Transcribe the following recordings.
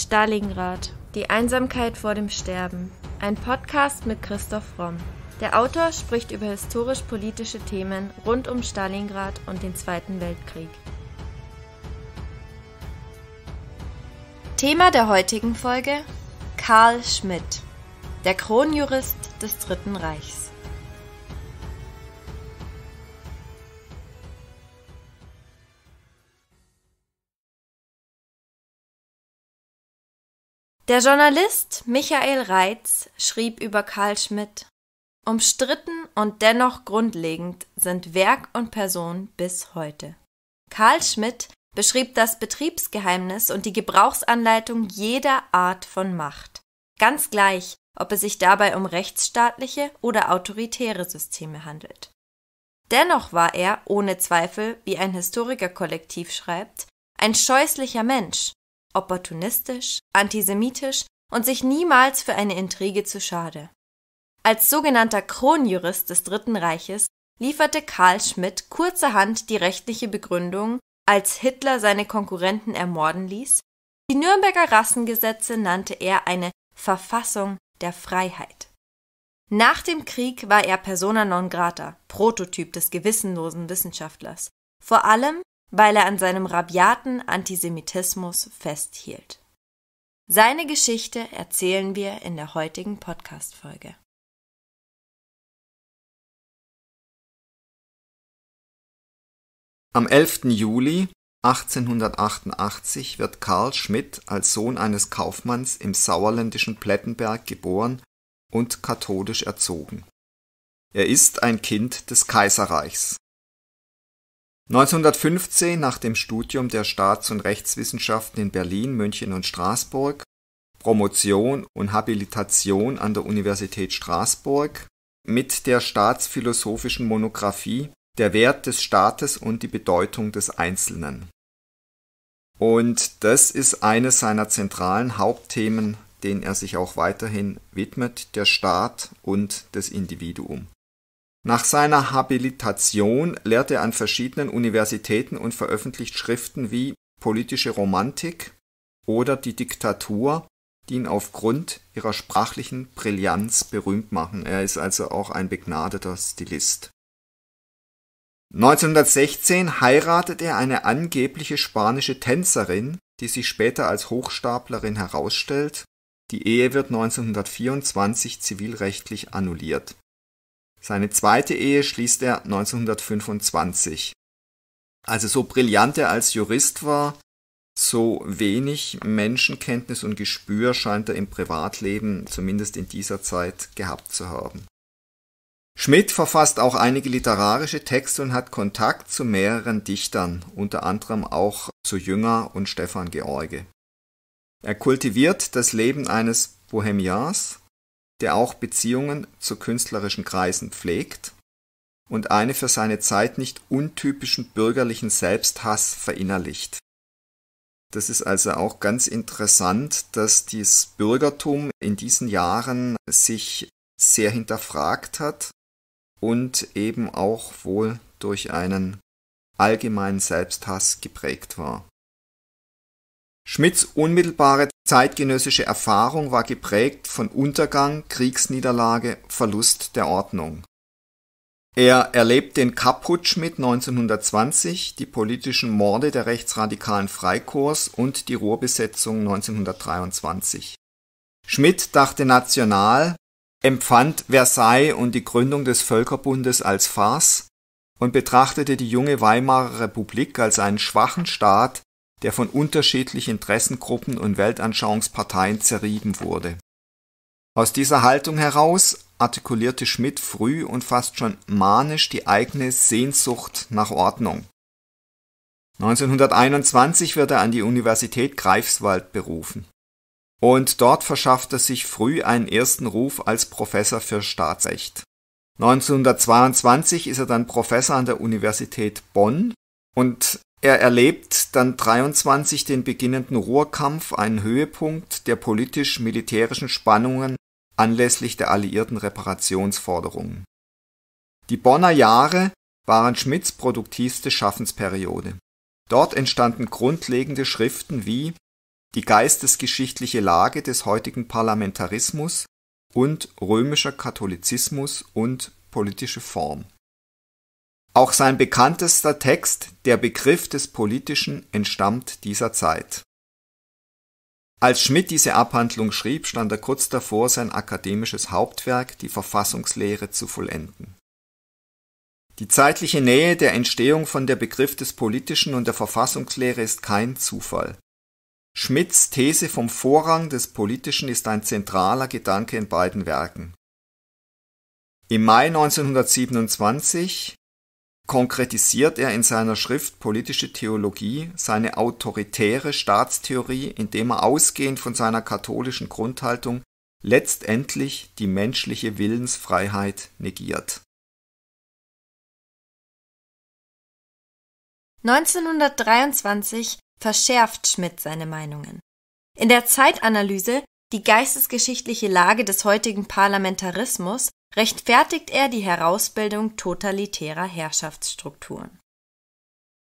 Stalingrad. Die Einsamkeit vor dem Sterben. Ein Podcast mit Christoph Romm. Der Autor spricht über historisch-politische Themen rund um Stalingrad und den Zweiten Weltkrieg. Thema der heutigen Folge Karl Schmidt, der Kronjurist des Dritten Reichs. Der Journalist Michael Reitz schrieb über Karl Schmidt: Umstritten und dennoch grundlegend sind Werk und Person bis heute. Karl Schmidt beschrieb das Betriebsgeheimnis und die Gebrauchsanleitung jeder Art von Macht, ganz gleich, ob es sich dabei um rechtsstaatliche oder autoritäre Systeme handelt. Dennoch war er, ohne Zweifel, wie ein Historikerkollektiv schreibt, ein scheußlicher Mensch, opportunistisch, antisemitisch und sich niemals für eine Intrige zu schade. Als sogenannter Kronjurist des Dritten Reiches lieferte Karl Schmidt kurzerhand die rechtliche Begründung, als Hitler seine Konkurrenten ermorden ließ. Die Nürnberger Rassengesetze nannte er eine Verfassung der Freiheit. Nach dem Krieg war er persona non grata, Prototyp des gewissenlosen Wissenschaftlers. Vor allem weil er an seinem rabiaten Antisemitismus festhielt. Seine Geschichte erzählen wir in der heutigen Podcast-Folge. Am 11. Juli 1888 wird Karl Schmidt als Sohn eines Kaufmanns im sauerländischen Plettenberg geboren und katholisch erzogen. Er ist ein Kind des Kaiserreichs 1915 nach dem Studium der Staats- und Rechtswissenschaften in Berlin, München und Straßburg, Promotion und Habilitation an der Universität Straßburg mit der staatsphilosophischen Monographie Der Wert des Staates und die Bedeutung des Einzelnen. Und das ist eines seiner zentralen Hauptthemen, denen er sich auch weiterhin widmet, der Staat und das Individuum. Nach seiner Habilitation lehrt er an verschiedenen Universitäten und veröffentlicht Schriften wie Politische Romantik oder Die Diktatur, die ihn aufgrund ihrer sprachlichen Brillanz berühmt machen. Er ist also auch ein begnadeter Stilist. 1916 heiratet er eine angebliche spanische Tänzerin, die sich später als Hochstaplerin herausstellt. Die Ehe wird 1924 zivilrechtlich annulliert. Seine zweite Ehe schließt er 1925. Also so brillant er als Jurist war, so wenig Menschenkenntnis und Gespür scheint er im Privatleben, zumindest in dieser Zeit, gehabt zu haben. Schmidt verfasst auch einige literarische Texte und hat Kontakt zu mehreren Dichtern, unter anderem auch zu Jünger und Stefan George. Er kultiviert das Leben eines Bohemians, der auch Beziehungen zu künstlerischen Kreisen pflegt und eine für seine Zeit nicht untypischen bürgerlichen Selbsthass verinnerlicht. Das ist also auch ganz interessant, dass dieses Bürgertum in diesen Jahren sich sehr hinterfragt hat und eben auch wohl durch einen allgemeinen Selbsthass geprägt war. Schmidts unmittelbare zeitgenössische Erfahrung war geprägt von Untergang, Kriegsniederlage, Verlust der Ordnung. Er erlebt den kapp mit 1920, die politischen Morde der rechtsradikalen Freikorps und die Ruhrbesetzung 1923. Schmidt dachte national, empfand Versailles und die Gründung des Völkerbundes als Farce und betrachtete die junge Weimarer Republik als einen schwachen Staat, der von unterschiedlichen Interessengruppen und Weltanschauungsparteien zerrieben wurde. Aus dieser Haltung heraus artikulierte Schmidt früh und fast schon manisch die eigene Sehnsucht nach Ordnung. 1921 wird er an die Universität Greifswald berufen. Und dort verschafft er sich früh einen ersten Ruf als Professor für Staatsrecht. 1922 ist er dann Professor an der Universität Bonn und er erlebt dann 23 den beginnenden Ruhrkampf, einen Höhepunkt der politisch-militärischen Spannungen anlässlich der alliierten Reparationsforderungen. Die Bonner Jahre waren Schmidts produktivste Schaffensperiode. Dort entstanden grundlegende Schriften wie Die geistesgeschichtliche Lage des heutigen Parlamentarismus und Römischer Katholizismus und politische Form auch sein bekanntester Text, der Begriff des Politischen, entstammt dieser Zeit. Als Schmidt diese Abhandlung schrieb, stand er kurz davor, sein akademisches Hauptwerk, die Verfassungslehre, zu vollenden. Die zeitliche Nähe der Entstehung von der Begriff des Politischen und der Verfassungslehre ist kein Zufall. Schmidts These vom Vorrang des Politischen ist ein zentraler Gedanke in beiden Werken. Im Mai 1927 konkretisiert er in seiner Schrift Politische Theologie seine autoritäre Staatstheorie, indem er ausgehend von seiner katholischen Grundhaltung letztendlich die menschliche Willensfreiheit negiert. 1923 verschärft Schmidt seine Meinungen. In der Zeitanalyse die geistesgeschichtliche Lage des heutigen Parlamentarismus rechtfertigt er die Herausbildung totalitärer Herrschaftsstrukturen.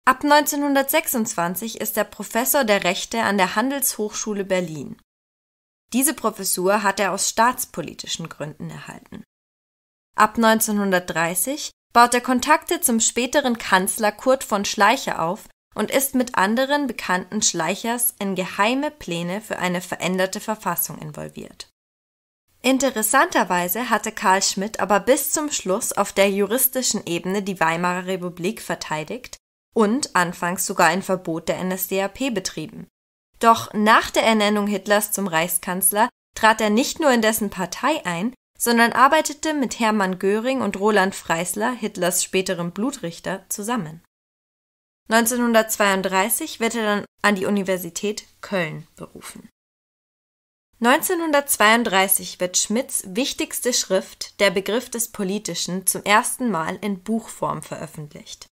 Ab 1926 ist er Professor der Rechte an der Handelshochschule Berlin. Diese Professur hat er aus staatspolitischen Gründen erhalten. Ab 1930 baut er Kontakte zum späteren Kanzler Kurt von Schleicher auf und ist mit anderen bekannten Schleichers in geheime Pläne für eine veränderte Verfassung involviert. Interessanterweise hatte Karl Schmidt aber bis zum Schluss auf der juristischen Ebene die Weimarer Republik verteidigt und anfangs sogar ein Verbot der NSDAP betrieben. Doch nach der Ernennung Hitlers zum Reichskanzler trat er nicht nur in dessen Partei ein, sondern arbeitete mit Hermann Göring und Roland Freisler, Hitlers späterem Blutrichter, zusammen. 1932 wird er dann an die Universität Köln berufen. 1932 wird Schmidts wichtigste Schrift Der Begriff des Politischen zum ersten Mal in Buchform veröffentlicht.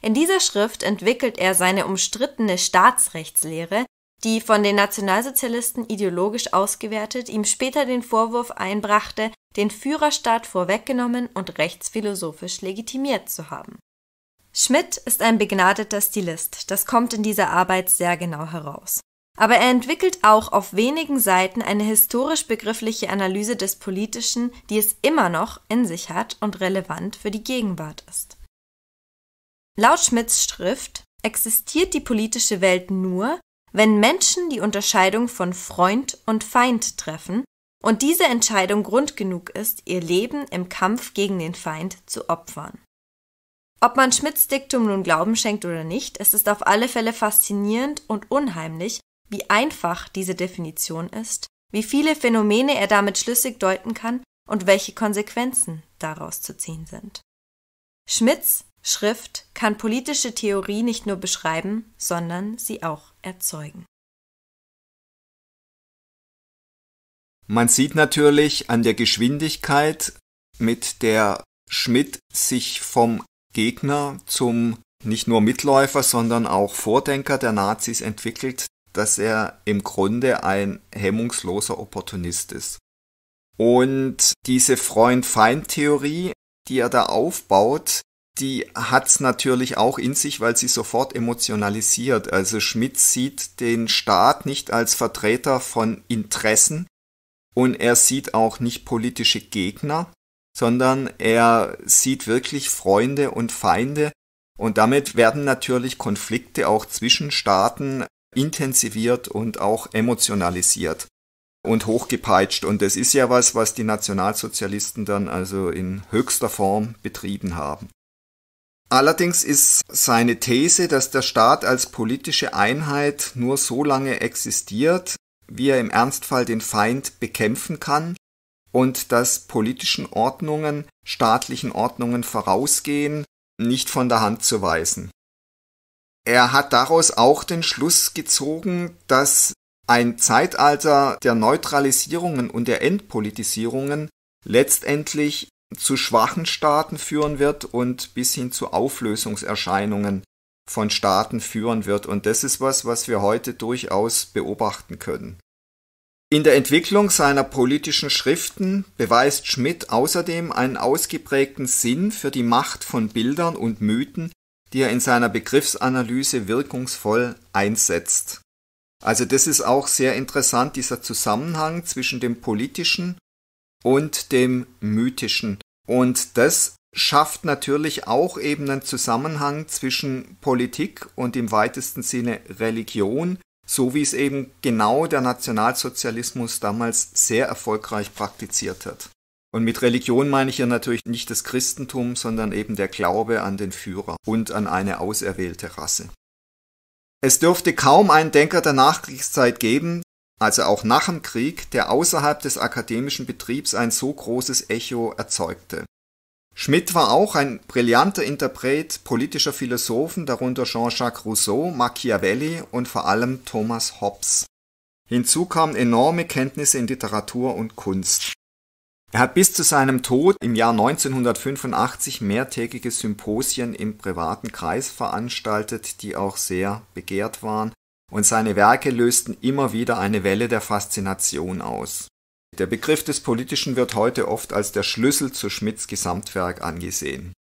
In dieser Schrift entwickelt er seine umstrittene Staatsrechtslehre, die von den Nationalsozialisten ideologisch ausgewertet ihm später den Vorwurf einbrachte, den Führerstaat vorweggenommen und rechtsphilosophisch legitimiert zu haben. Schmidt ist ein begnadeter Stilist, das kommt in dieser Arbeit sehr genau heraus aber er entwickelt auch auf wenigen Seiten eine historisch-begriffliche Analyse des Politischen, die es immer noch in sich hat und relevant für die Gegenwart ist. Laut Schmidts Schrift existiert die politische Welt nur, wenn Menschen die Unterscheidung von Freund und Feind treffen und diese Entscheidung Grund genug ist, ihr Leben im Kampf gegen den Feind zu opfern. Ob man Schmidts Diktum nun Glauben schenkt oder nicht, es ist auf alle Fälle faszinierend und unheimlich, wie einfach diese Definition ist, wie viele Phänomene er damit schlüssig deuten kann und welche Konsequenzen daraus zu ziehen sind. Schmidts Schrift kann politische Theorie nicht nur beschreiben, sondern sie auch erzeugen. Man sieht natürlich an der Geschwindigkeit, mit der Schmidt sich vom Gegner zum nicht nur Mitläufer, sondern auch Vordenker der Nazis entwickelt, dass er im Grunde ein hemmungsloser Opportunist ist. Und diese Freund-Feind-Theorie, die er da aufbaut, die hat's natürlich auch in sich, weil sie sofort emotionalisiert. Also Schmidt sieht den Staat nicht als Vertreter von Interessen und er sieht auch nicht politische Gegner, sondern er sieht wirklich Freunde und Feinde. Und damit werden natürlich Konflikte auch zwischen Staaten intensiviert und auch emotionalisiert und hochgepeitscht. Und das ist ja was, was die Nationalsozialisten dann also in höchster Form betrieben haben. Allerdings ist seine These, dass der Staat als politische Einheit nur so lange existiert, wie er im Ernstfall den Feind bekämpfen kann und dass politischen Ordnungen, staatlichen Ordnungen vorausgehen, nicht von der Hand zu weisen. Er hat daraus auch den Schluss gezogen, dass ein Zeitalter der Neutralisierungen und der Endpolitisierungen letztendlich zu schwachen Staaten führen wird und bis hin zu Auflösungserscheinungen von Staaten führen wird. Und das ist was, was wir heute durchaus beobachten können. In der Entwicklung seiner politischen Schriften beweist Schmidt außerdem einen ausgeprägten Sinn für die Macht von Bildern und Mythen die er in seiner Begriffsanalyse wirkungsvoll einsetzt. Also das ist auch sehr interessant, dieser Zusammenhang zwischen dem politischen und dem mythischen. Und das schafft natürlich auch eben einen Zusammenhang zwischen Politik und im weitesten Sinne Religion, so wie es eben genau der Nationalsozialismus damals sehr erfolgreich praktiziert hat. Und mit Religion meine ich hier natürlich nicht das Christentum, sondern eben der Glaube an den Führer und an eine auserwählte Rasse. Es dürfte kaum einen Denker der Nachkriegszeit geben, also auch nach dem Krieg, der außerhalb des akademischen Betriebs ein so großes Echo erzeugte. Schmidt war auch ein brillanter Interpret politischer Philosophen, darunter Jean-Jacques Rousseau, Machiavelli und vor allem Thomas Hobbes. Hinzu kamen enorme Kenntnisse in Literatur und Kunst. Er hat bis zu seinem Tod im Jahr 1985 mehrtägige Symposien im privaten Kreis veranstaltet, die auch sehr begehrt waren, und seine Werke lösten immer wieder eine Welle der Faszination aus. Der Begriff des Politischen wird heute oft als der Schlüssel zu Schmidts Gesamtwerk angesehen.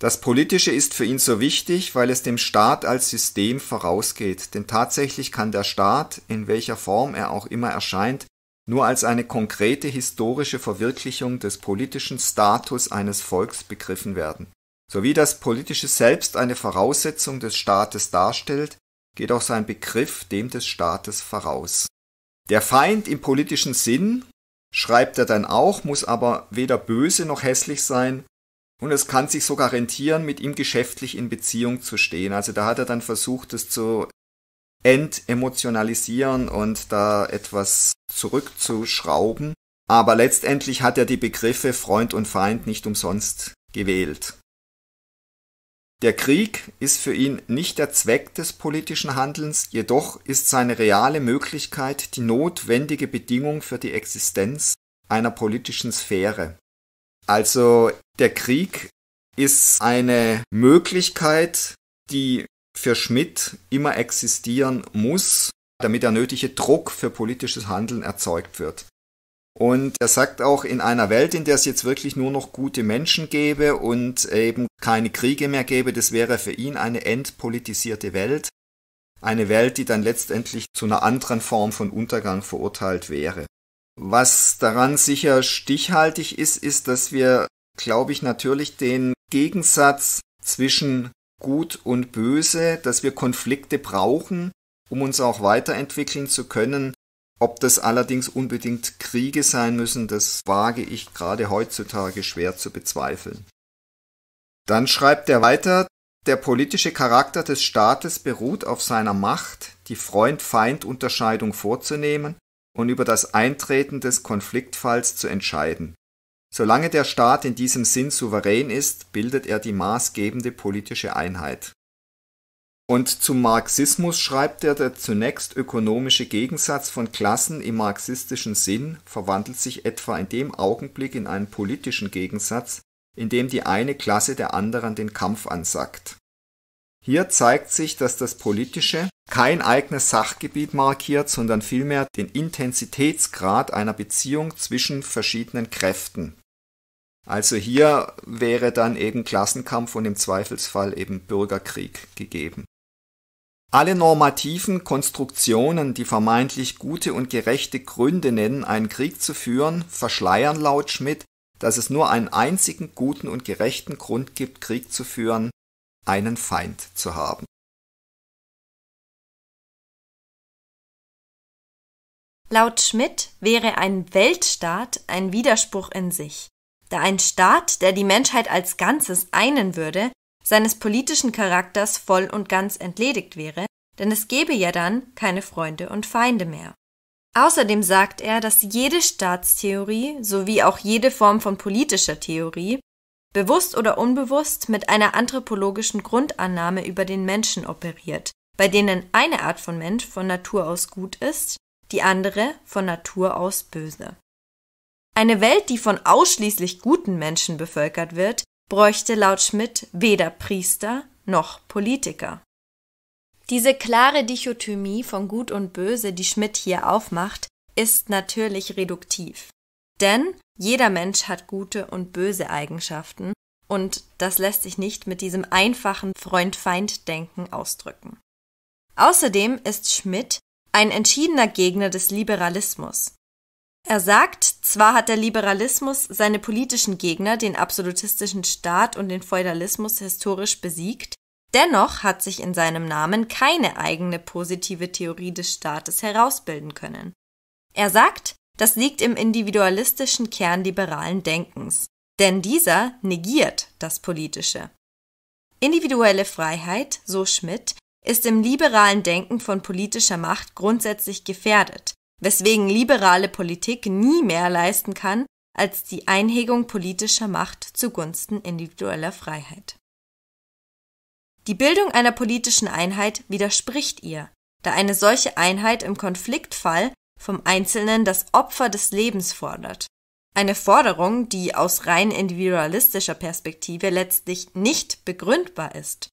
Das Politische ist für ihn so wichtig, weil es dem Staat als System vorausgeht, denn tatsächlich kann der Staat, in welcher Form er auch immer erscheint, nur als eine konkrete historische Verwirklichung des politischen Status eines Volks begriffen werden. So wie das politische Selbst eine Voraussetzung des Staates darstellt, geht auch sein Begriff dem des Staates voraus. Der Feind im politischen Sinn, schreibt er dann auch, muss aber weder böse noch hässlich sein und es kann sich sogar rentieren, mit ihm geschäftlich in Beziehung zu stehen. Also da hat er dann versucht, das zu entemotionalisieren und da etwas zurückzuschrauben. Aber letztendlich hat er die Begriffe Freund und Feind nicht umsonst gewählt. Der Krieg ist für ihn nicht der Zweck des politischen Handelns, jedoch ist seine reale Möglichkeit die notwendige Bedingung für die Existenz einer politischen Sphäre. Also der Krieg ist eine Möglichkeit, die für Schmidt immer existieren muss, damit der nötige Druck für politisches Handeln erzeugt wird. Und er sagt auch, in einer Welt, in der es jetzt wirklich nur noch gute Menschen gäbe und eben keine Kriege mehr gäbe, das wäre für ihn eine entpolitisierte Welt. Eine Welt, die dann letztendlich zu einer anderen Form von Untergang verurteilt wäre. Was daran sicher stichhaltig ist, ist, dass wir, glaube ich, natürlich den Gegensatz zwischen Gut und Böse, dass wir Konflikte brauchen, um uns auch weiterentwickeln zu können. Ob das allerdings unbedingt Kriege sein müssen, das wage ich gerade heutzutage schwer zu bezweifeln. Dann schreibt er weiter, der politische Charakter des Staates beruht auf seiner Macht, die Freund-Feind-Unterscheidung vorzunehmen und über das Eintreten des Konfliktfalls zu entscheiden. Solange der Staat in diesem Sinn souverän ist, bildet er die maßgebende politische Einheit. Und zum Marxismus schreibt er, der zunächst ökonomische Gegensatz von Klassen im marxistischen Sinn verwandelt sich etwa in dem Augenblick in einen politischen Gegensatz, in dem die eine Klasse der anderen den Kampf ansagt. Hier zeigt sich, dass das Politische kein eigenes Sachgebiet markiert, sondern vielmehr den Intensitätsgrad einer Beziehung zwischen verschiedenen Kräften. Also hier wäre dann eben Klassenkampf und im Zweifelsfall eben Bürgerkrieg gegeben. Alle normativen Konstruktionen, die vermeintlich gute und gerechte Gründe nennen, einen Krieg zu führen, verschleiern laut Schmidt, dass es nur einen einzigen guten und gerechten Grund gibt, Krieg zu führen, einen Feind zu haben. Laut Schmidt wäre ein Weltstaat ein Widerspruch in sich da ein Staat, der die Menschheit als Ganzes einen würde, seines politischen Charakters voll und ganz entledigt wäre, denn es gäbe ja dann keine Freunde und Feinde mehr. Außerdem sagt er, dass jede Staatstheorie sowie auch jede Form von politischer Theorie bewusst oder unbewusst mit einer anthropologischen Grundannahme über den Menschen operiert, bei denen eine Art von Mensch von Natur aus gut ist, die andere von Natur aus böse. Eine Welt, die von ausschließlich guten Menschen bevölkert wird, bräuchte laut Schmidt weder Priester noch Politiker. Diese klare Dichotomie von Gut und Böse, die Schmidt hier aufmacht, ist natürlich reduktiv. Denn jeder Mensch hat gute und böse Eigenschaften und das lässt sich nicht mit diesem einfachen Freund-Feind-Denken ausdrücken. Außerdem ist Schmidt ein entschiedener Gegner des Liberalismus. Er sagt, zwar hat der Liberalismus seine politischen Gegner, den absolutistischen Staat und den Feudalismus historisch besiegt, dennoch hat sich in seinem Namen keine eigene positive Theorie des Staates herausbilden können. Er sagt, das liegt im individualistischen Kern liberalen Denkens, denn dieser negiert das Politische. Individuelle Freiheit, so Schmidt, ist im liberalen Denken von politischer Macht grundsätzlich gefährdet, weswegen liberale Politik nie mehr leisten kann als die Einhegung politischer Macht zugunsten individueller Freiheit. Die Bildung einer politischen Einheit widerspricht ihr, da eine solche Einheit im Konfliktfall vom Einzelnen das Opfer des Lebens fordert. Eine Forderung, die aus rein individualistischer Perspektive letztlich nicht begründbar ist.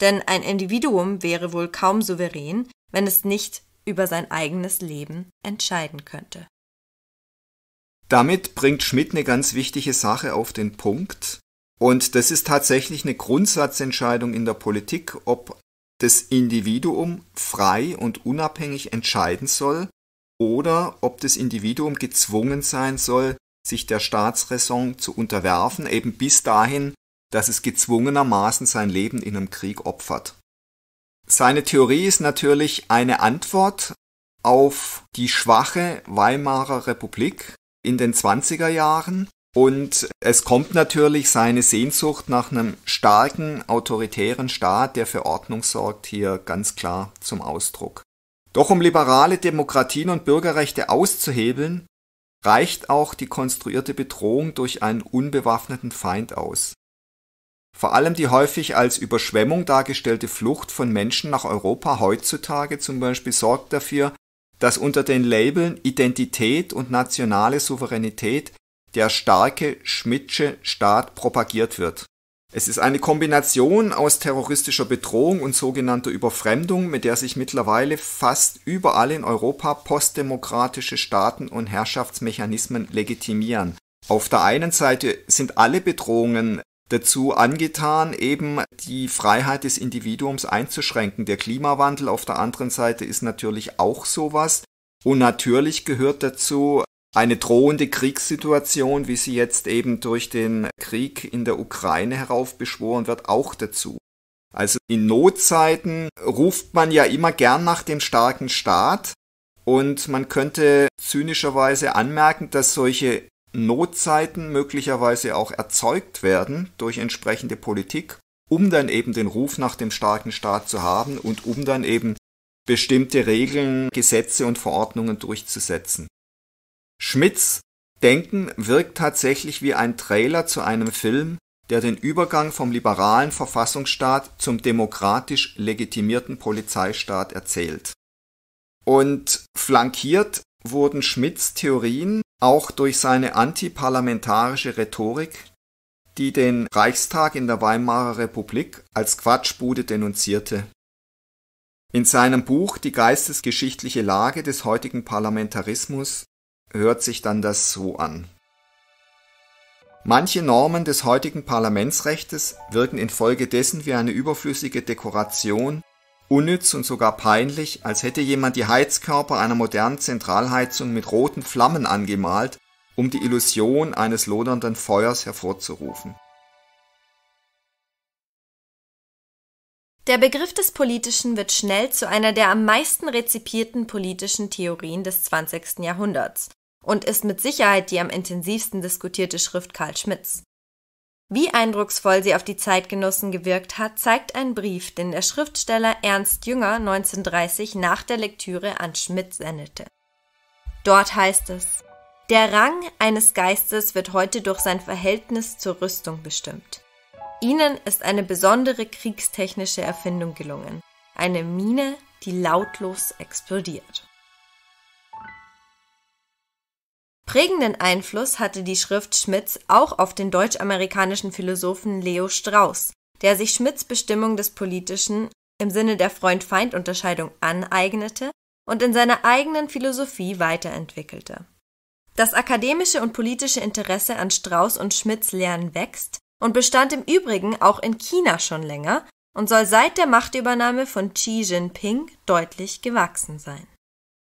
Denn ein Individuum wäre wohl kaum souverän, wenn es nicht über sein eigenes Leben entscheiden könnte. Damit bringt Schmidt eine ganz wichtige Sache auf den Punkt. Und das ist tatsächlich eine Grundsatzentscheidung in der Politik, ob das Individuum frei und unabhängig entscheiden soll oder ob das Individuum gezwungen sein soll, sich der Staatsräson zu unterwerfen, eben bis dahin, dass es gezwungenermaßen sein Leben in einem Krieg opfert. Seine Theorie ist natürlich eine Antwort auf die schwache Weimarer Republik in den 20er Jahren. Und es kommt natürlich seine Sehnsucht nach einem starken, autoritären Staat, der für Ordnung sorgt, hier ganz klar zum Ausdruck. Doch um liberale Demokratien und Bürgerrechte auszuhebeln, reicht auch die konstruierte Bedrohung durch einen unbewaffneten Feind aus. Vor allem die häufig als Überschwemmung dargestellte Flucht von Menschen nach Europa heutzutage zum Beispiel sorgt dafür, dass unter den Labeln Identität und nationale Souveränität der starke Schmidtsche Staat propagiert wird. Es ist eine Kombination aus terroristischer Bedrohung und sogenannter Überfremdung, mit der sich mittlerweile fast überall in Europa postdemokratische Staaten und Herrschaftsmechanismen legitimieren. Auf der einen Seite sind alle Bedrohungen dazu angetan, eben die Freiheit des Individuums einzuschränken. Der Klimawandel auf der anderen Seite ist natürlich auch sowas. Und natürlich gehört dazu eine drohende Kriegssituation, wie sie jetzt eben durch den Krieg in der Ukraine heraufbeschworen wird, auch dazu. Also in Notzeiten ruft man ja immer gern nach dem starken Staat und man könnte zynischerweise anmerken, dass solche Notzeiten möglicherweise auch erzeugt werden durch entsprechende Politik, um dann eben den Ruf nach dem starken Staat zu haben und um dann eben bestimmte Regeln, Gesetze und Verordnungen durchzusetzen. Schmidts Denken wirkt tatsächlich wie ein Trailer zu einem Film, der den Übergang vom liberalen Verfassungsstaat zum demokratisch legitimierten Polizeistaat erzählt. Und flankiert wurden Schmidts Theorien auch durch seine antiparlamentarische Rhetorik, die den Reichstag in der Weimarer Republik als Quatschbude denunzierte. In seinem Buch Die geistesgeschichtliche Lage des heutigen Parlamentarismus hört sich dann das so an. Manche Normen des heutigen Parlamentsrechts wirken infolgedessen wie eine überflüssige Dekoration unnütz und sogar peinlich, als hätte jemand die Heizkörper einer modernen Zentralheizung mit roten Flammen angemalt, um die Illusion eines lodernden Feuers hervorzurufen. Der Begriff des Politischen wird schnell zu einer der am meisten rezipierten politischen Theorien des 20. Jahrhunderts und ist mit Sicherheit die am intensivsten diskutierte Schrift Karl Schmitts. Wie eindrucksvoll sie auf die Zeitgenossen gewirkt hat, zeigt ein Brief, den der Schriftsteller Ernst Jünger 1930 nach der Lektüre an Schmidt sendete. Dort heißt es Der Rang eines Geistes wird heute durch sein Verhältnis zur Rüstung bestimmt. Ihnen ist eine besondere kriegstechnische Erfindung gelungen, eine Mine, die lautlos explodiert. Prägenden Einfluss hatte die Schrift Schmidts auch auf den deutsch-amerikanischen Philosophen Leo Strauss, der sich Schmidts Bestimmung des Politischen im Sinne der Freund-Feind-Unterscheidung aneignete und in seiner eigenen Philosophie weiterentwickelte. Das akademische und politische Interesse an Strauss und Schmidts Lernen wächst und bestand im Übrigen auch in China schon länger und soll seit der Machtübernahme von Xi Jinping deutlich gewachsen sein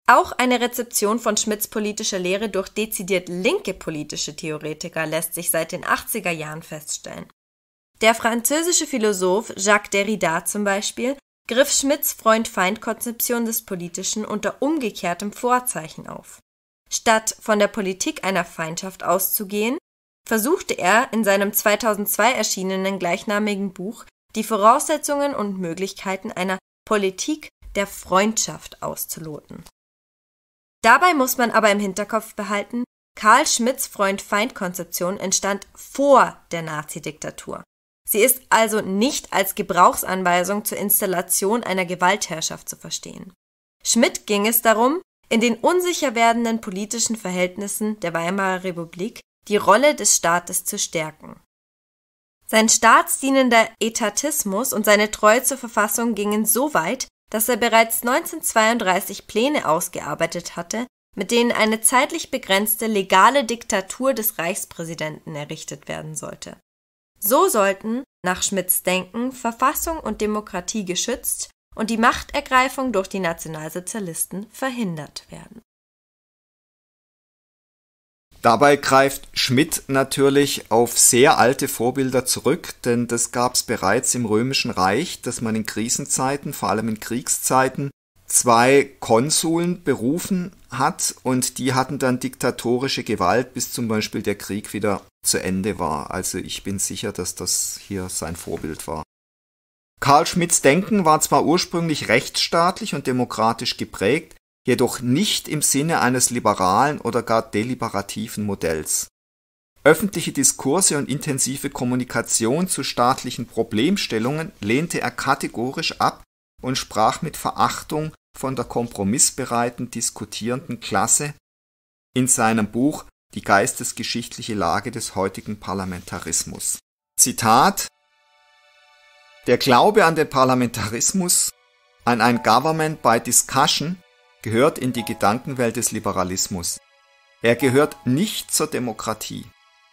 auch eine Rezeption von Schmidts politischer Lehre durch dezidiert linke politische Theoretiker lässt sich seit den 80er Jahren feststellen. Der französische Philosoph Jacques Derrida zum Beispiel griff Schmidts Freund-Feind-Konzeption des Politischen unter umgekehrtem Vorzeichen auf. Statt von der Politik einer Feindschaft auszugehen, versuchte er in seinem 2002 erschienenen gleichnamigen Buch die Voraussetzungen und Möglichkeiten einer Politik der Freundschaft auszuloten Dabei muss man aber im Hinterkopf behalten, Karl Schmidts Freund-Feind-Konzeption entstand vor der Nazi-Diktatur. Sie ist also nicht als Gebrauchsanweisung zur Installation einer Gewaltherrschaft zu verstehen. Schmidt ging es darum, in den unsicher werdenden politischen Verhältnissen der Weimarer Republik die Rolle des Staates zu stärken. Sein staatsdienender Etatismus und seine Treue zur Verfassung gingen so weit, dass er bereits 1932 Pläne ausgearbeitet hatte, mit denen eine zeitlich begrenzte legale Diktatur des Reichspräsidenten errichtet werden sollte. So sollten, nach Schmidts Denken, Verfassung und Demokratie geschützt und die Machtergreifung durch die Nationalsozialisten verhindert werden Dabei greift Schmidt natürlich auf sehr alte Vorbilder zurück, denn das gab es bereits im Römischen Reich, dass man in Krisenzeiten, vor allem in Kriegszeiten, zwei Konsuln berufen hat und die hatten dann diktatorische Gewalt, bis zum Beispiel der Krieg wieder zu Ende war. Also ich bin sicher, dass das hier sein Vorbild war. Karl Schmidts Denken war zwar ursprünglich rechtsstaatlich und demokratisch geprägt, jedoch nicht im Sinne eines liberalen oder gar deliberativen Modells. Öffentliche Diskurse und intensive Kommunikation zu staatlichen Problemstellungen lehnte er kategorisch ab und sprach mit Verachtung von der kompromissbereiten diskutierenden Klasse in seinem Buch Die geistesgeschichtliche Lage des heutigen Parlamentarismus. Zitat Der Glaube an den Parlamentarismus, an ein Government by Discussion gehört in die Gedankenwelt des Liberalismus. Er gehört nicht zur Demokratie.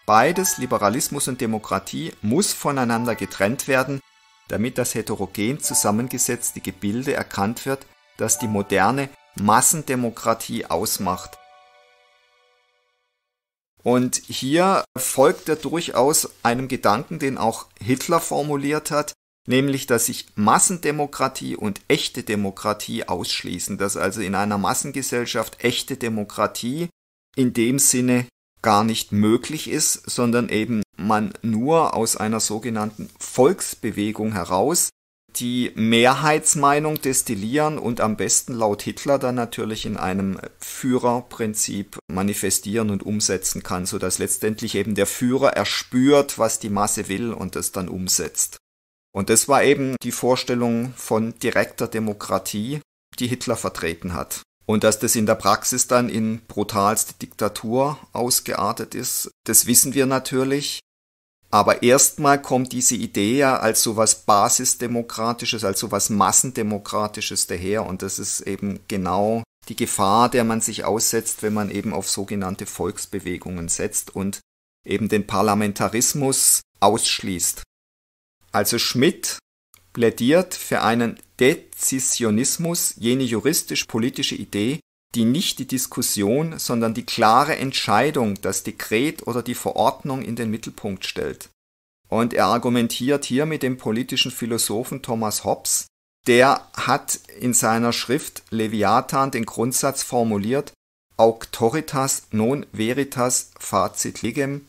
Beides, Liberalismus und Demokratie, muss voneinander getrennt werden, damit das heterogen zusammengesetzte Gebilde erkannt wird, das die moderne Massendemokratie ausmacht. Und hier folgt er durchaus einem Gedanken, den auch Hitler formuliert hat, nämlich dass sich Massendemokratie und echte Demokratie ausschließen, dass also in einer Massengesellschaft echte Demokratie in dem Sinne gar nicht möglich ist, sondern eben man nur aus einer sogenannten Volksbewegung heraus die Mehrheitsmeinung destillieren und am besten laut Hitler dann natürlich in einem Führerprinzip manifestieren und umsetzen kann, sodass letztendlich eben der Führer erspürt, was die Masse will und das dann umsetzt. Und das war eben die Vorstellung von direkter Demokratie, die Hitler vertreten hat. Und dass das in der Praxis dann in brutalste Diktatur ausgeartet ist, das wissen wir natürlich. Aber erstmal kommt diese Idee ja als sowas Basisdemokratisches, als sowas Massendemokratisches daher. Und das ist eben genau die Gefahr, der man sich aussetzt, wenn man eben auf sogenannte Volksbewegungen setzt und eben den Parlamentarismus ausschließt. Also Schmidt plädiert für einen Dezisionismus, jene juristisch-politische Idee, die nicht die Diskussion, sondern die klare Entscheidung, das Dekret oder die Verordnung in den Mittelpunkt stellt. Und er argumentiert hier mit dem politischen Philosophen Thomas Hobbes, der hat in seiner Schrift Leviathan den Grundsatz formuliert, Auctoritas non veritas facit ligem.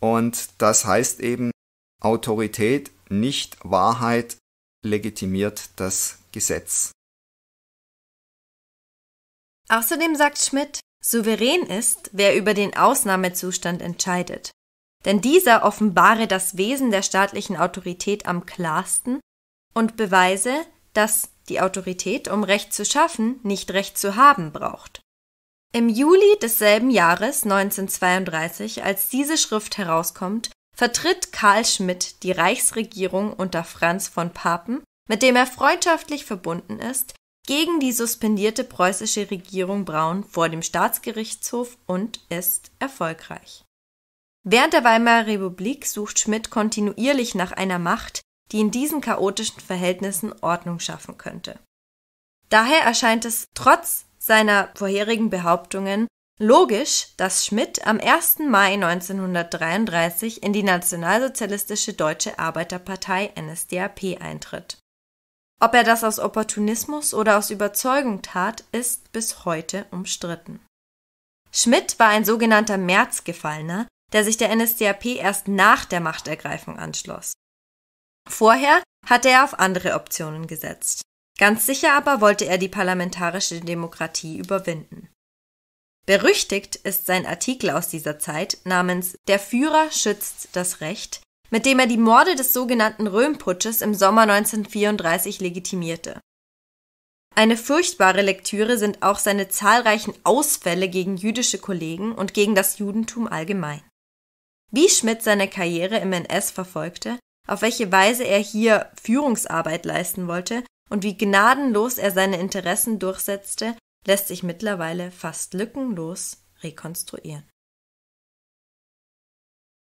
Und das heißt eben, Autorität nicht Wahrheit legitimiert das Gesetz. Außerdem sagt Schmidt, souverän ist, wer über den Ausnahmezustand entscheidet. Denn dieser offenbare das Wesen der staatlichen Autorität am klarsten und beweise, dass die Autorität, um Recht zu schaffen, nicht Recht zu haben braucht. Im Juli desselben Jahres 1932, als diese Schrift herauskommt, vertritt Karl Schmidt die Reichsregierung unter Franz von Papen, mit dem er freundschaftlich verbunden ist, gegen die suspendierte preußische Regierung Braun vor dem Staatsgerichtshof und ist erfolgreich. Während der Weimarer Republik sucht Schmidt kontinuierlich nach einer Macht, die in diesen chaotischen Verhältnissen Ordnung schaffen könnte. Daher erscheint es trotz seiner vorherigen Behauptungen Logisch, dass Schmidt am 1. Mai 1933 in die Nationalsozialistische Deutsche Arbeiterpartei NSDAP eintritt. Ob er das aus Opportunismus oder aus Überzeugung tat, ist bis heute umstritten. Schmidt war ein sogenannter Märzgefallener, der sich der NSDAP erst nach der Machtergreifung anschloss. Vorher hatte er auf andere Optionen gesetzt. Ganz sicher aber wollte er die parlamentarische Demokratie überwinden. Berüchtigt ist sein Artikel aus dieser Zeit namens Der Führer schützt das Recht, mit dem er die Morde des sogenannten Röhmputsches im Sommer 1934 legitimierte. Eine furchtbare Lektüre sind auch seine zahlreichen Ausfälle gegen jüdische Kollegen und gegen das Judentum allgemein. Wie Schmidt seine Karriere im NS verfolgte, auf welche Weise er hier Führungsarbeit leisten wollte und wie gnadenlos er seine Interessen durchsetzte, lässt sich mittlerweile fast lückenlos rekonstruieren.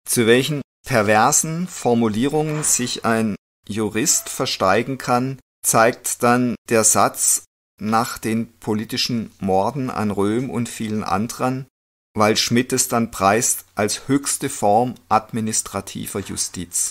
Zu welchen perversen Formulierungen sich ein Jurist versteigen kann, zeigt dann der Satz nach den politischen Morden an Röhm und vielen anderen, weil Schmidt es dann preist als höchste Form administrativer Justiz.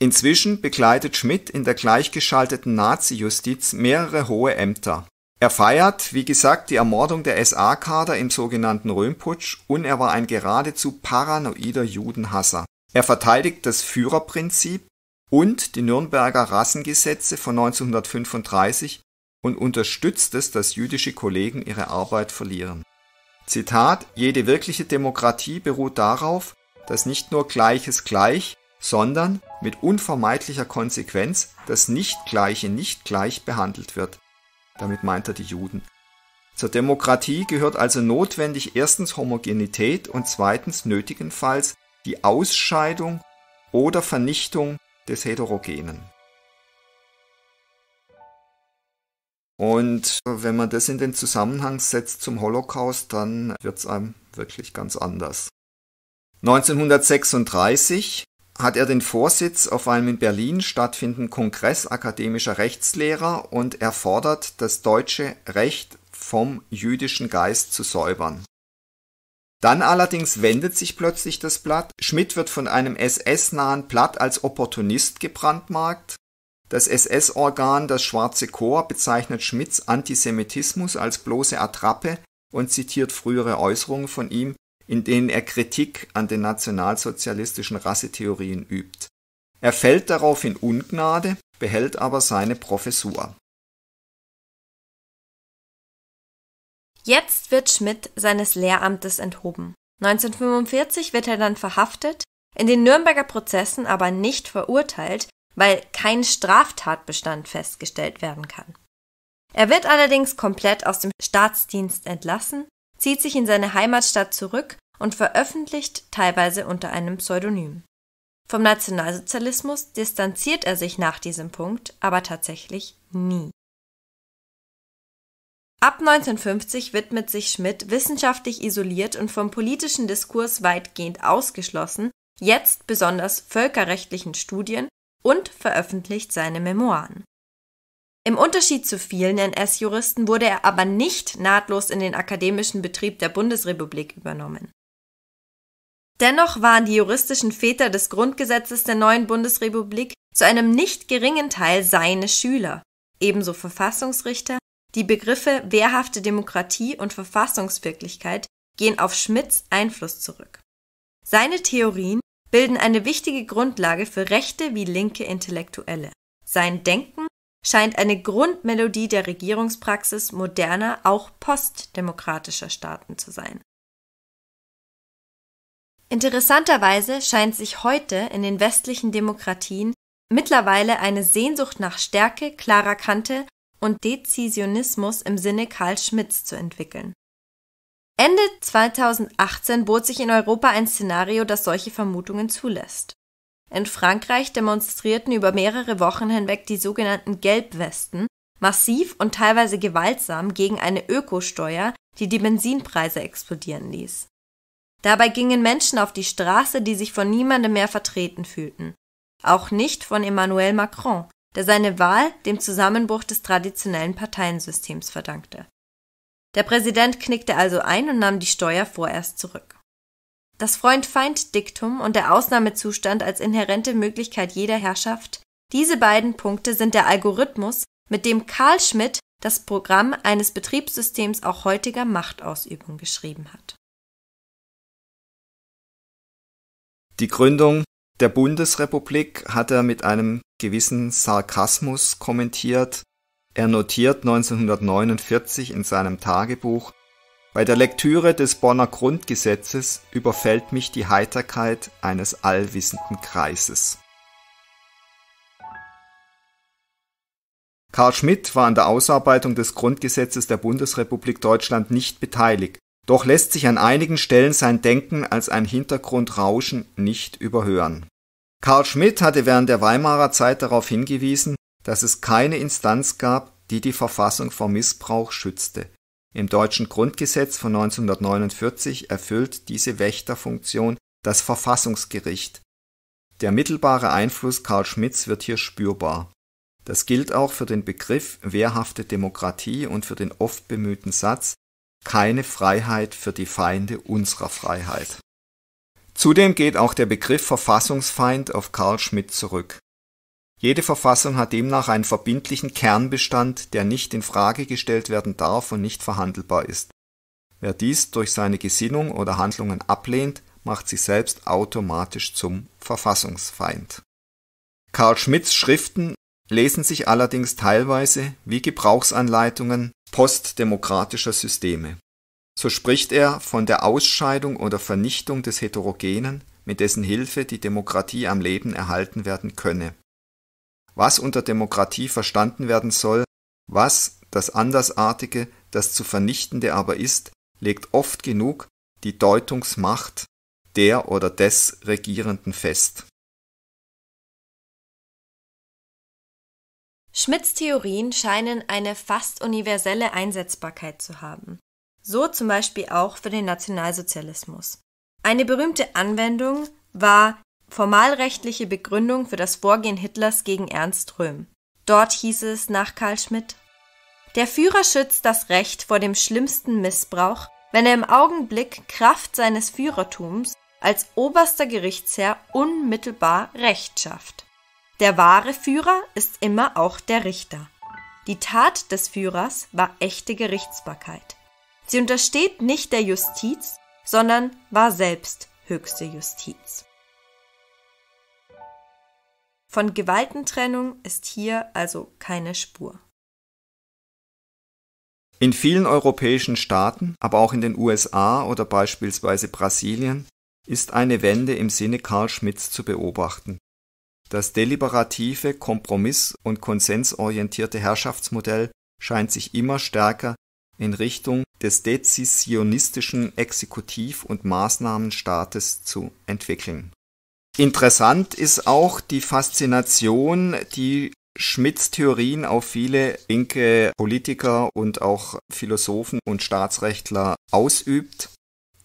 Inzwischen begleitet Schmidt in der gleichgeschalteten Nazi-Justiz mehrere hohe Ämter. Er feiert, wie gesagt, die Ermordung der SA-Kader im sogenannten Röhmputsch und er war ein geradezu paranoider Judenhasser. Er verteidigt das Führerprinzip und die Nürnberger Rassengesetze von 1935 und unterstützt es, dass jüdische Kollegen ihre Arbeit verlieren. Zitat, jede wirkliche Demokratie beruht darauf, dass nicht nur Gleiches gleich, sondern mit unvermeidlicher Konsequenz das Nichtgleiche nicht gleich behandelt wird. Damit meint er die Juden. Zur Demokratie gehört also notwendig erstens Homogenität und zweitens nötigenfalls die Ausscheidung oder Vernichtung des Heterogenen. Und wenn man das in den Zusammenhang setzt zum Holocaust, dann wird es einem wirklich ganz anders. 1936 hat er den Vorsitz auf einem in Berlin stattfindenden Kongress akademischer Rechtslehrer und er fordert, das deutsche Recht vom jüdischen Geist zu säubern. Dann allerdings wendet sich plötzlich das Blatt. Schmidt wird von einem SS-nahen Blatt als Opportunist gebrandmarkt. Das SS-Organ Das Schwarze Chor bezeichnet Schmidts Antisemitismus als bloße Attrappe und zitiert frühere Äußerungen von ihm, in denen er Kritik an den nationalsozialistischen Rassetheorien übt. Er fällt darauf in Ungnade, behält aber seine Professur. Jetzt wird Schmidt seines Lehramtes enthoben. 1945 wird er dann verhaftet, in den Nürnberger Prozessen aber nicht verurteilt, weil kein Straftatbestand festgestellt werden kann. Er wird allerdings komplett aus dem Staatsdienst entlassen zieht sich in seine Heimatstadt zurück und veröffentlicht teilweise unter einem Pseudonym. Vom Nationalsozialismus distanziert er sich nach diesem Punkt aber tatsächlich nie. Ab 1950 widmet sich Schmidt wissenschaftlich isoliert und vom politischen Diskurs weitgehend ausgeschlossen, jetzt besonders völkerrechtlichen Studien und veröffentlicht seine Memoiren im Unterschied zu vielen NS-Juristen wurde er aber nicht nahtlos in den akademischen Betrieb der Bundesrepublik übernommen. Dennoch waren die juristischen Väter des Grundgesetzes der neuen Bundesrepublik zu einem nicht geringen Teil seine Schüler, ebenso Verfassungsrichter, die Begriffe wehrhafte Demokratie und Verfassungswirklichkeit gehen auf Schmidts Einfluss zurück. Seine Theorien bilden eine wichtige Grundlage für rechte wie linke Intellektuelle. Sein Denken scheint eine Grundmelodie der Regierungspraxis moderner, auch postdemokratischer Staaten zu sein. Interessanterweise scheint sich heute in den westlichen Demokratien mittlerweile eine Sehnsucht nach Stärke, klarer Kante und Dezisionismus im Sinne Karl Schmitz zu entwickeln. Ende 2018 bot sich in Europa ein Szenario, das solche Vermutungen zulässt. In Frankreich demonstrierten über mehrere Wochen hinweg die sogenannten Gelbwesten massiv und teilweise gewaltsam gegen eine Ökosteuer, die die Benzinpreise explodieren ließ. Dabei gingen Menschen auf die Straße, die sich von niemandem mehr vertreten fühlten. Auch nicht von Emmanuel Macron, der seine Wahl dem Zusammenbruch des traditionellen Parteiensystems verdankte. Der Präsident knickte also ein und nahm die Steuer vorerst zurück. Das Freund-Feind-Diktum und der Ausnahmezustand als inhärente Möglichkeit jeder Herrschaft, diese beiden Punkte sind der Algorithmus, mit dem Carl Schmitt das Programm eines Betriebssystems auch heutiger Machtausübung geschrieben hat. Die Gründung der Bundesrepublik hat er mit einem gewissen Sarkasmus kommentiert. Er notiert 1949 in seinem Tagebuch, bei der Lektüre des Bonner Grundgesetzes überfällt mich die Heiterkeit eines allwissenden Kreises. Karl Schmidt war an der Ausarbeitung des Grundgesetzes der Bundesrepublik Deutschland nicht beteiligt, doch lässt sich an einigen Stellen sein Denken als ein Hintergrundrauschen nicht überhören. Karl Schmidt hatte während der Weimarer Zeit darauf hingewiesen, dass es keine Instanz gab, die die Verfassung vor Missbrauch schützte. Im deutschen Grundgesetz von 1949 erfüllt diese Wächterfunktion das Verfassungsgericht. Der mittelbare Einfluss Karl Schmitts wird hier spürbar. Das gilt auch für den Begriff wehrhafte Demokratie und für den oft bemühten Satz keine Freiheit für die Feinde unserer Freiheit. Zudem geht auch der Begriff Verfassungsfeind auf Karl Schmitt zurück jede Verfassung hat demnach einen verbindlichen Kernbestand, der nicht in Frage gestellt werden darf und nicht verhandelbar ist. Wer dies durch seine Gesinnung oder Handlungen ablehnt, macht sich selbst automatisch zum Verfassungsfeind. Karl Schmitts Schriften lesen sich allerdings teilweise wie Gebrauchsanleitungen postdemokratischer Systeme. So spricht er von der Ausscheidung oder Vernichtung des Heterogenen, mit dessen Hilfe die Demokratie am Leben erhalten werden könne was unter Demokratie verstanden werden soll, was das Andersartige, das zu Vernichtende aber ist, legt oft genug die Deutungsmacht der oder des Regierenden fest. Schmidts Theorien scheinen eine fast universelle Einsetzbarkeit zu haben. So zum Beispiel auch für den Nationalsozialismus. Eine berühmte Anwendung war Formalrechtliche Begründung für das Vorgehen Hitlers gegen Ernst Röhm. Dort hieß es nach Karl Schmidt Der Führer schützt das Recht vor dem schlimmsten Missbrauch, wenn er im Augenblick Kraft seines Führertums als oberster Gerichtsherr unmittelbar Recht schafft. Der wahre Führer ist immer auch der Richter. Die Tat des Führers war echte Gerichtsbarkeit. Sie untersteht nicht der Justiz, sondern war selbst höchste Justiz. Von Gewaltentrennung ist hier also keine Spur. In vielen europäischen Staaten, aber auch in den USA oder beispielsweise Brasilien, ist eine Wende im Sinne Karl Schmitts zu beobachten. Das deliberative, kompromiss- und konsensorientierte Herrschaftsmodell scheint sich immer stärker in Richtung des dezisionistischen Exekutiv- und Maßnahmenstaates zu entwickeln. Interessant ist auch die Faszination, die Schmidts Theorien auf viele linke Politiker und auch Philosophen und Staatsrechtler ausübt.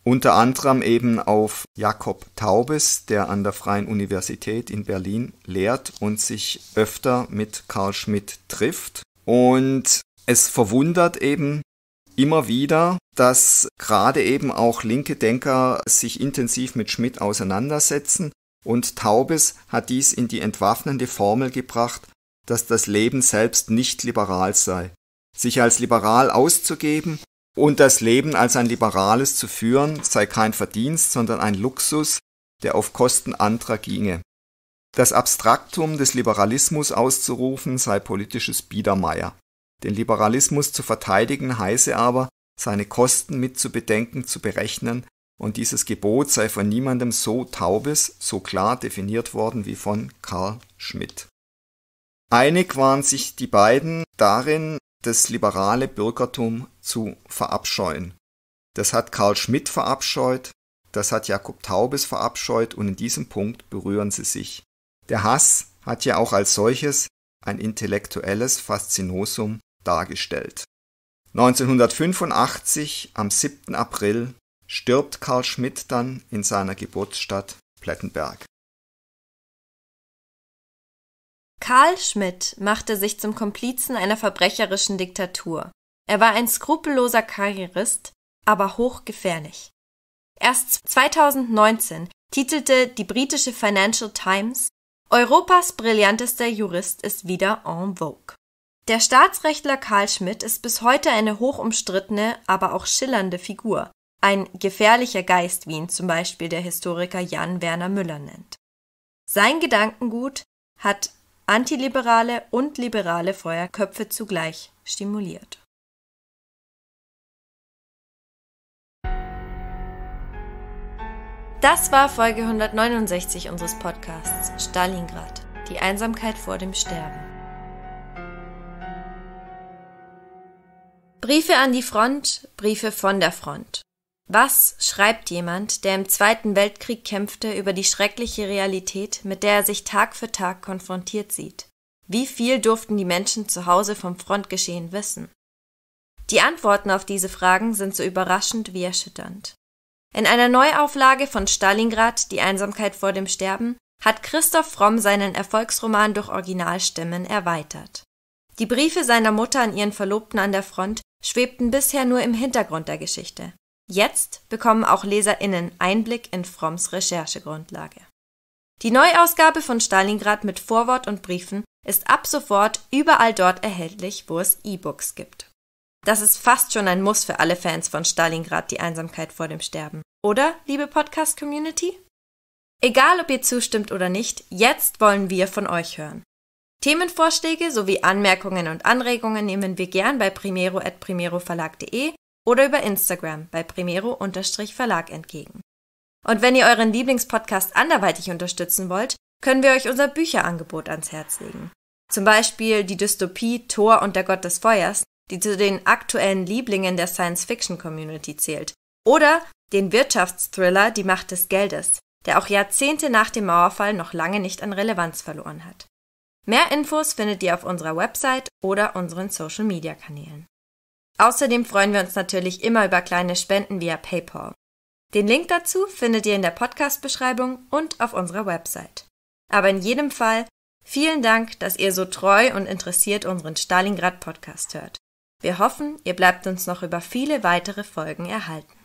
Unter anderem eben auf Jakob Taubes, der an der Freien Universität in Berlin lehrt und sich öfter mit Karl Schmidt trifft. Und es verwundert eben immer wieder, dass gerade eben auch linke Denker sich intensiv mit Schmidt auseinandersetzen und Taubes hat dies in die entwaffnende Formel gebracht, dass das Leben selbst nicht liberal sei. Sich als liberal auszugeben und das Leben als ein liberales zu führen, sei kein Verdienst, sondern ein Luxus, der auf Kosten anderer ginge. Das Abstraktum des Liberalismus auszurufen sei politisches Biedermeier. Den Liberalismus zu verteidigen heiße aber, seine Kosten mitzubedenken, zu berechnen und dieses Gebot sei von niemandem so taubes, so klar definiert worden wie von Karl Schmidt. Einig waren sich die beiden darin, das liberale Bürgertum zu verabscheuen. Das hat Karl Schmidt verabscheut, das hat Jakob Taubes verabscheut und in diesem Punkt berühren sie sich. Der Hass hat ja auch als solches ein intellektuelles Faszinosum dargestellt. 1985, am 7. April, stirbt Karl Schmidt dann in seiner Geburtsstadt Plettenberg. Karl Schmidt machte sich zum Komplizen einer verbrecherischen Diktatur. Er war ein skrupelloser Karrierist, aber hochgefährlich. Erst 2019 titelte die britische Financial Times Europas brillantester Jurist ist wieder en vogue. Der Staatsrechtler Karl Schmidt ist bis heute eine hochumstrittene, aber auch schillernde Figur, ein gefährlicher Geist, wie ihn zum Beispiel der Historiker Jan Werner Müller nennt. Sein Gedankengut hat antiliberale und liberale Feuerköpfe zugleich stimuliert. Das war Folge 169 unseres Podcasts Stalingrad, die Einsamkeit vor dem Sterben. Briefe an die Front, Briefe von der Front. Was schreibt jemand, der im Zweiten Weltkrieg kämpfte, über die schreckliche Realität, mit der er sich Tag für Tag konfrontiert sieht? Wie viel durften die Menschen zu Hause vom Frontgeschehen wissen? Die Antworten auf diese Fragen sind so überraschend wie erschütternd. In einer Neuauflage von Stalingrad, Die Einsamkeit vor dem Sterben, hat Christoph Fromm seinen Erfolgsroman durch Originalstimmen erweitert. Die Briefe seiner Mutter an ihren Verlobten an der Front schwebten bisher nur im Hintergrund der Geschichte. Jetzt bekommen auch LeserInnen Einblick in Fromms Recherchegrundlage. Die Neuausgabe von Stalingrad mit Vorwort und Briefen ist ab sofort überall dort erhältlich, wo es E-Books gibt. Das ist fast schon ein Muss für alle Fans von Stalingrad, die Einsamkeit vor dem Sterben. Oder, liebe Podcast-Community? Egal, ob ihr zustimmt oder nicht, jetzt wollen wir von euch hören. Themenvorschläge sowie Anmerkungen und Anregungen nehmen wir gern bei primero.primeroverlag.de oder über Instagram bei Primero-Verlag entgegen. Und wenn ihr euren Lieblingspodcast anderweitig unterstützen wollt, können wir euch unser Bücherangebot ans Herz legen. Zum Beispiel die Dystopie Thor und der Gott des Feuers, die zu den aktuellen Lieblingen der Science-Fiction-Community zählt. Oder den Wirtschaftsthriller Die Macht des Geldes, der auch Jahrzehnte nach dem Mauerfall noch lange nicht an Relevanz verloren hat. Mehr Infos findet ihr auf unserer Website oder unseren Social-Media-Kanälen. Außerdem freuen wir uns natürlich immer über kleine Spenden via PayPal. Den Link dazu findet ihr in der Podcast-Beschreibung und auf unserer Website. Aber in jedem Fall vielen Dank, dass ihr so treu und interessiert unseren Stalingrad-Podcast hört. Wir hoffen, ihr bleibt uns noch über viele weitere Folgen erhalten.